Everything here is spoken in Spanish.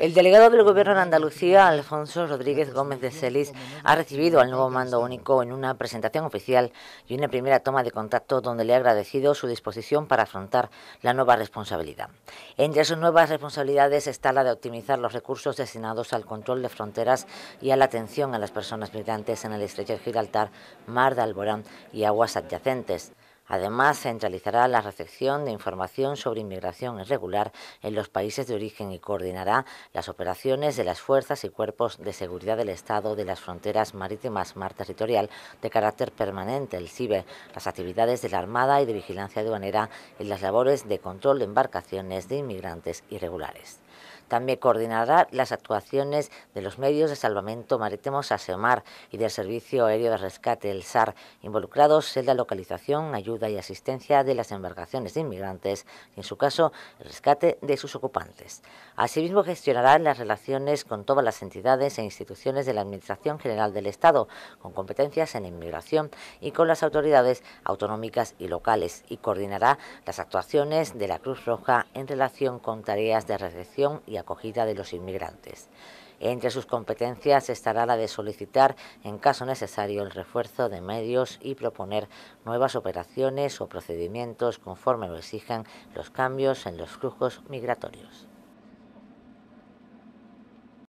El delegado del Gobierno de Andalucía, Alfonso Rodríguez Gómez de Celis, ha recibido al nuevo mando único en una presentación oficial y una primera toma de contacto donde le ha agradecido su disposición para afrontar la nueva responsabilidad. Entre sus nuevas responsabilidades está la de optimizar los recursos destinados al control de fronteras y a la atención a las personas migrantes en el estrecho de Gibraltar, Mar de Alborán y aguas adyacentes. Además, centralizará la recepción de información sobre inmigración irregular en los países de origen y coordinará las operaciones de las fuerzas y cuerpos de seguridad del Estado de las fronteras marítimas mar territorial de carácter permanente, el CIBE, las actividades de la Armada y de vigilancia aduanera y las labores de control de embarcaciones de inmigrantes irregulares. También coordinará las actuaciones de los medios de salvamento marítimo SASEOMAR y del Servicio Aéreo de Rescate, el SAR, involucrados en la localización, ayuda y asistencia de las embarcaciones de inmigrantes y, en su caso, el rescate de sus ocupantes. Asimismo, gestionará las relaciones con todas las entidades e instituciones de la Administración General del Estado, con competencias en inmigración y con las autoridades autonómicas y locales, y coordinará las actuaciones de la Cruz Roja en relación con tareas de recepción y acogida de los inmigrantes. Entre sus competencias estará la de solicitar, en caso necesario, el refuerzo de medios y proponer nuevas operaciones o procedimientos conforme lo exijan los cambios en los flujos migratorios.